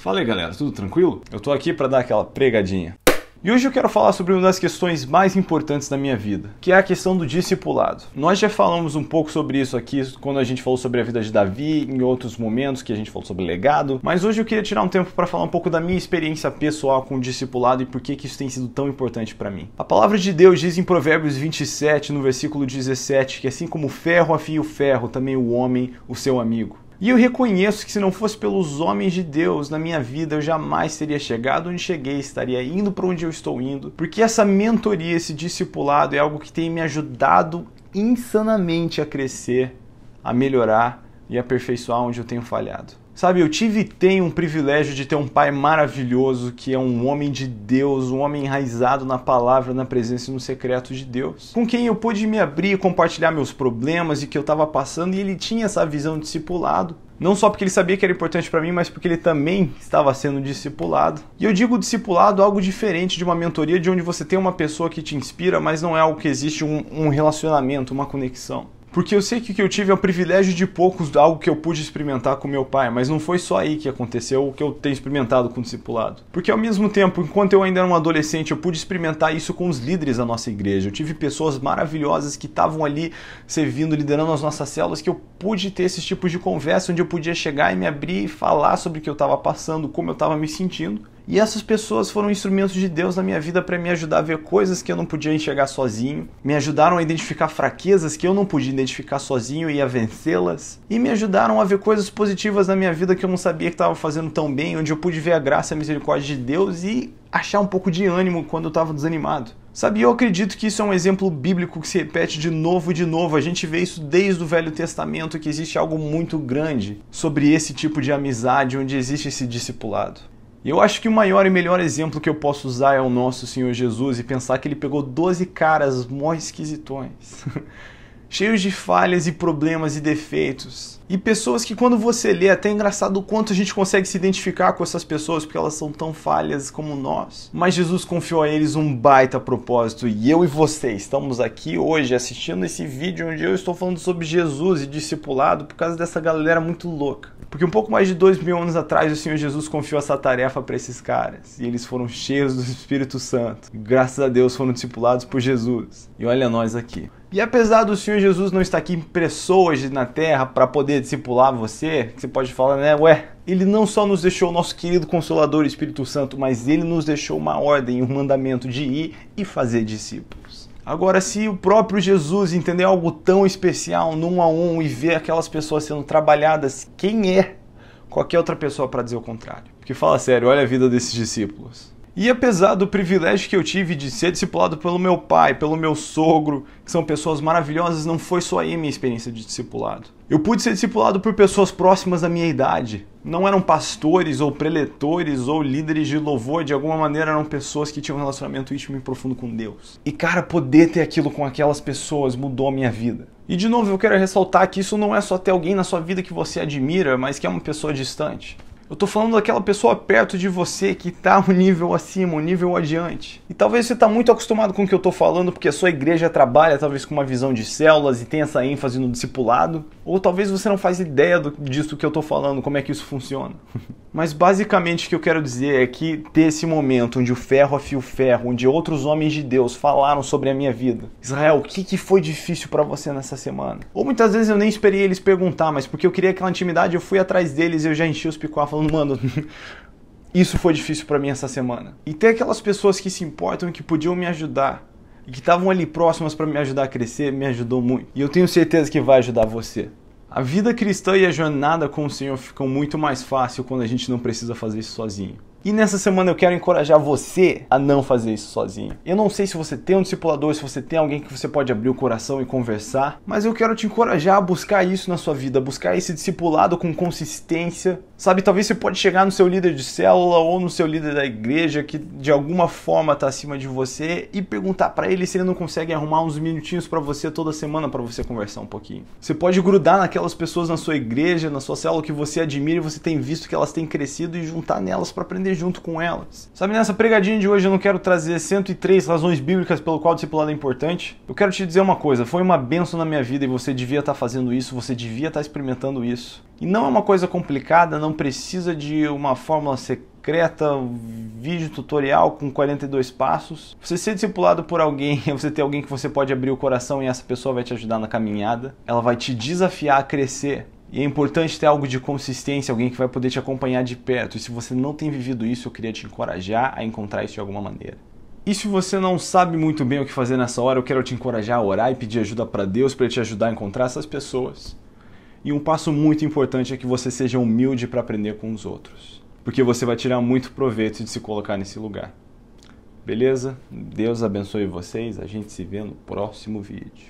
Fala aí galera, tudo tranquilo? Eu tô aqui para dar aquela pregadinha. E hoje eu quero falar sobre uma das questões mais importantes da minha vida, que é a questão do discipulado. Nós já falamos um pouco sobre isso aqui quando a gente falou sobre a vida de Davi, em outros momentos que a gente falou sobre legado, mas hoje eu queria tirar um tempo para falar um pouco da minha experiência pessoal com o discipulado e por que, que isso tem sido tão importante para mim. A palavra de Deus diz em Provérbios 27, no versículo 17, que assim como o ferro afia o ferro, também o homem, o seu amigo. E eu reconheço que se não fosse pelos homens de Deus na minha vida, eu jamais teria chegado onde cheguei, estaria indo para onde eu estou indo, porque essa mentoria, esse discipulado é algo que tem me ajudado insanamente a crescer, a melhorar e aperfeiçoar onde eu tenho falhado. Sabe, eu tive e tenho um privilégio de ter um pai maravilhoso, que é um homem de Deus, um homem enraizado na palavra, na presença e no secreto de Deus, com quem eu pude me abrir, compartilhar meus problemas e que eu estava passando, e ele tinha essa visão discipulado não só porque ele sabia que era importante para mim, mas porque ele também estava sendo discipulado. E eu digo discipulado algo diferente de uma mentoria, de onde você tem uma pessoa que te inspira, mas não é algo que existe um, um relacionamento, uma conexão porque eu sei que o que eu tive é um privilégio de poucos, algo que eu pude experimentar com meu pai, mas não foi só aí que aconteceu o que eu tenho experimentado com o discipulado. Porque ao mesmo tempo, enquanto eu ainda era um adolescente, eu pude experimentar isso com os líderes da nossa igreja. Eu tive pessoas maravilhosas que estavam ali servindo, liderando as nossas células, que eu pude ter esses tipos de conversa onde eu podia chegar e me abrir e falar sobre o que eu estava passando, como eu estava me sentindo. E essas pessoas foram instrumentos de Deus na minha vida para me ajudar a ver coisas que eu não podia enxergar sozinho, me ajudaram a identificar fraquezas que eu não podia identificar sozinho e a vencê-las, e me ajudaram a ver coisas positivas na minha vida que eu não sabia que estava fazendo tão bem, onde eu pude ver a graça e a misericórdia de Deus e achar um pouco de ânimo quando eu estava desanimado. Sabe, eu acredito que isso é um exemplo bíblico que se repete de novo e de novo. A gente vê isso desde o Velho Testamento, que existe algo muito grande sobre esse tipo de amizade onde existe esse discipulado eu acho que o maior e melhor exemplo que eu posso usar é o nosso Senhor Jesus e pensar que ele pegou 12 caras mó esquisitões. cheios de falhas e problemas e defeitos. E pessoas que quando você lê, é até é engraçado o quanto a gente consegue se identificar com essas pessoas, porque elas são tão falhas como nós. Mas Jesus confiou a eles um baita propósito, e eu e você estamos aqui hoje assistindo esse vídeo onde eu estou falando sobre Jesus e discipulado por causa dessa galera muito louca. Porque um pouco mais de dois mil anos atrás o Senhor Jesus confiou essa tarefa para esses caras, e eles foram cheios do Espírito Santo. E, graças a Deus foram discipulados por Jesus. E olha nós aqui. E apesar do Senhor Jesus não estar aqui em pessoas na terra para poder discipular você, você pode falar, né? Ué, ele não só nos deixou o nosso querido Consolador Espírito Santo, mas ele nos deixou uma ordem, um mandamento de ir e fazer discípulos. Agora, se o próprio Jesus entender algo tão especial num a um e ver aquelas pessoas sendo trabalhadas, quem é qualquer outra pessoa para dizer o contrário? Porque fala sério, olha a vida desses discípulos. E apesar do privilégio que eu tive de ser discipulado pelo meu pai, pelo meu sogro, que são pessoas maravilhosas, não foi só aí minha experiência de discipulado. Eu pude ser discipulado por pessoas próximas da minha idade. Não eram pastores ou preletores ou líderes de louvor, de alguma maneira eram pessoas que tinham um relacionamento íntimo e profundo com Deus. E cara, poder ter aquilo com aquelas pessoas mudou a minha vida. E de novo, eu quero ressaltar que isso não é só ter alguém na sua vida que você admira, mas que é uma pessoa distante. Eu estou falando daquela pessoa perto de você que está um nível acima, um nível adiante. E talvez você está muito acostumado com o que eu estou falando, porque a sua igreja trabalha talvez com uma visão de células e tem essa ênfase no discipulado. Ou talvez você não faz ideia do, disso que eu estou falando, como é que isso funciona. Mas basicamente o que eu quero dizer é que ter esse momento onde o ferro afia o ferro, onde outros homens de Deus falaram sobre a minha vida. Israel, o que, que foi difícil para você nessa semana? Ou muitas vezes eu nem esperei eles perguntar, mas porque eu queria aquela intimidade, eu fui atrás deles e eu já enchi os picó falando, mano. isso foi difícil para mim essa semana. E ter aquelas pessoas que se importam, que podiam me ajudar e que estavam ali próximas para me ajudar a crescer, me ajudou muito. E eu tenho certeza que vai ajudar você. A vida cristã e a jornada com o Senhor ficam muito mais fácil quando a gente não precisa fazer isso sozinho. E nessa semana eu quero encorajar você a não fazer isso sozinho. Eu não sei se você tem um discipulador, se você tem alguém que você pode abrir o coração e conversar, mas eu quero te encorajar a buscar isso na sua vida, buscar esse discipulado com consistência. Sabe, talvez você pode chegar no seu líder de célula ou no seu líder da igreja que de alguma forma está acima de você e perguntar para ele se ele não consegue arrumar uns minutinhos para você toda semana para você conversar um pouquinho. Você pode grudar naquelas pessoas na sua igreja, na sua célula que você admira e você tem visto que elas têm crescido e juntar nelas para aprender aprender junto com elas. Sabe, nessa pregadinha de hoje eu não quero trazer 103 razões bíblicas pelo qual o discipulado é importante. Eu quero te dizer uma coisa, foi uma benção na minha vida e você devia estar tá fazendo isso, você devia estar tá experimentando isso. E não é uma coisa complicada, não precisa de uma fórmula secreta, um vídeo tutorial com 42 passos. Você ser discipulado por alguém é você ter alguém que você pode abrir o coração e essa pessoa vai te ajudar na caminhada. Ela vai te desafiar a crescer. E é importante ter algo de consistência, alguém que vai poder te acompanhar de perto. E se você não tem vivido isso, eu queria te encorajar a encontrar isso de alguma maneira. E se você não sabe muito bem o que fazer nessa hora, eu quero te encorajar a orar e pedir ajuda para Deus para te ajudar a encontrar essas pessoas. E um passo muito importante é que você seja humilde para aprender com os outros, porque você vai tirar muito proveito de se colocar nesse lugar. Beleza? Deus abençoe vocês. A gente se vê no próximo vídeo.